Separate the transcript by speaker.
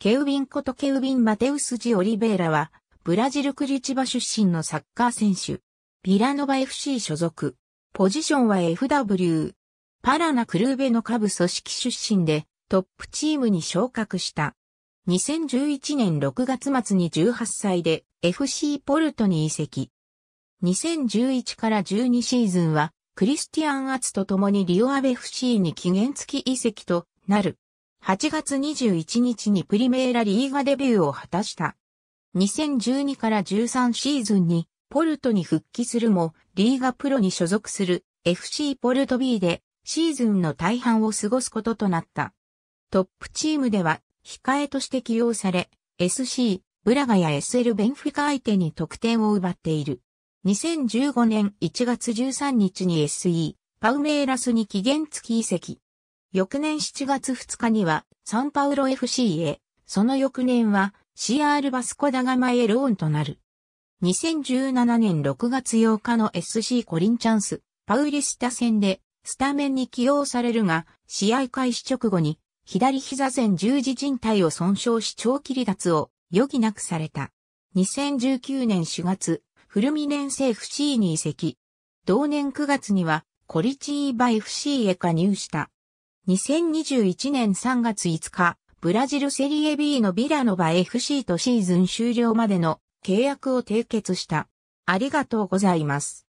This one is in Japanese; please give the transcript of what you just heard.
Speaker 1: ケウビンことケウビン・マテウス・ジ・オリベイラは、ブラジルクリチバ出身のサッカー選手。ビラノバ FC 所属。ポジションは FW。パラナ・クルーベの下部組織出身で、トップチームに昇格した。2011年6月末に18歳で FC ポルトに移籍。2011から12シーズンは、クリスティアン・アツと共にリオアベ FC に期限付き移籍となる。8月21日にプリメーラリーガデビューを果たした。2012から13シーズンにポルトに復帰するも、リーガプロに所属する FC ポルト B でシーズンの大半を過ごすこととなった。トップチームでは控えとして起用され、SC、ブラガや SL ベンフィカ相手に得点を奪っている。2015年1月13日に SE、パウメーラスに期限付き移籍。翌年7月2日にはサンパウロ FC へ、その翌年は CR バスコダガマへローンとなる。2017年6月8日の SC コリンチャンス、パウリスタ戦でスタメンに起用されるが、試合開始直後に左膝前十字靭帯を損傷し長期離脱を余儀なくされた。2019年4月、フルミネンセ FC に移籍。同年9月には、コリチーバ FC へ加入した。2021年3月5日、ブラジルセリエ B のビラノバ FC とシーズン終了までの契約を締結した。ありがとうございます。